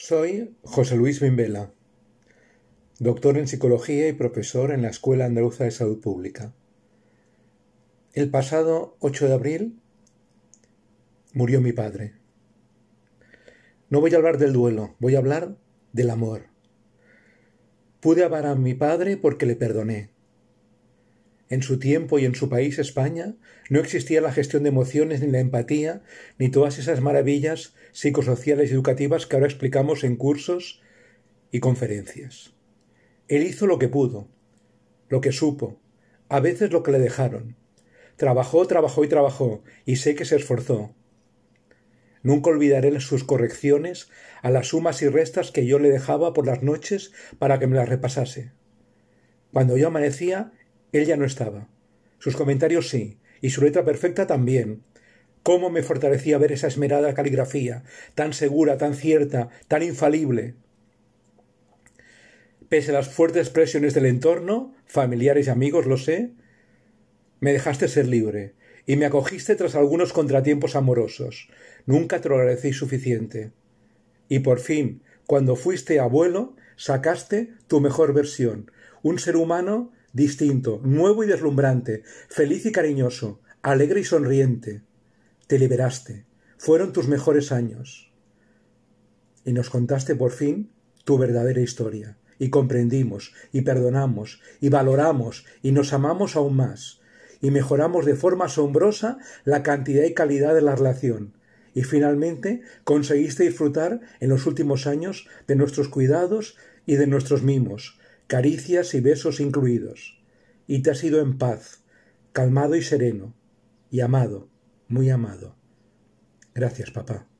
Soy José Luis Bimbela, doctor en psicología y profesor en la Escuela Andaluza de Salud Pública. El pasado 8 de abril murió mi padre. No voy a hablar del duelo, voy a hablar del amor. Pude amar a mi padre porque le perdoné, en su tiempo y en su país, España, no existía la gestión de emociones ni la empatía, ni todas esas maravillas psicosociales y educativas que ahora explicamos en cursos y conferencias. Él hizo lo que pudo, lo que supo, a veces lo que le dejaron. Trabajó, trabajó y trabajó, y sé que se esforzó. Nunca olvidaré sus correcciones a las sumas y restas que yo le dejaba por las noches para que me las repasase. Cuando yo amanecía, él ya no estaba. Sus comentarios sí, y su letra perfecta también. Cómo me fortalecía ver esa esmerada caligrafía, tan segura, tan cierta, tan infalible. Pese a las fuertes presiones del entorno, familiares y amigos, lo sé, me dejaste ser libre, y me acogiste tras algunos contratiempos amorosos. Nunca te lo agradecí suficiente. Y por fin, cuando fuiste abuelo, sacaste tu mejor versión, un ser humano distinto, nuevo y deslumbrante, feliz y cariñoso, alegre y sonriente. Te liberaste, fueron tus mejores años. Y nos contaste por fin tu verdadera historia, y comprendimos, y perdonamos, y valoramos, y nos amamos aún más, y mejoramos de forma asombrosa la cantidad y calidad de la relación, y finalmente conseguiste disfrutar en los últimos años de nuestros cuidados y de nuestros mimos, caricias y besos incluidos, y te has ido en paz, calmado y sereno, y amado, muy amado. Gracias, papá.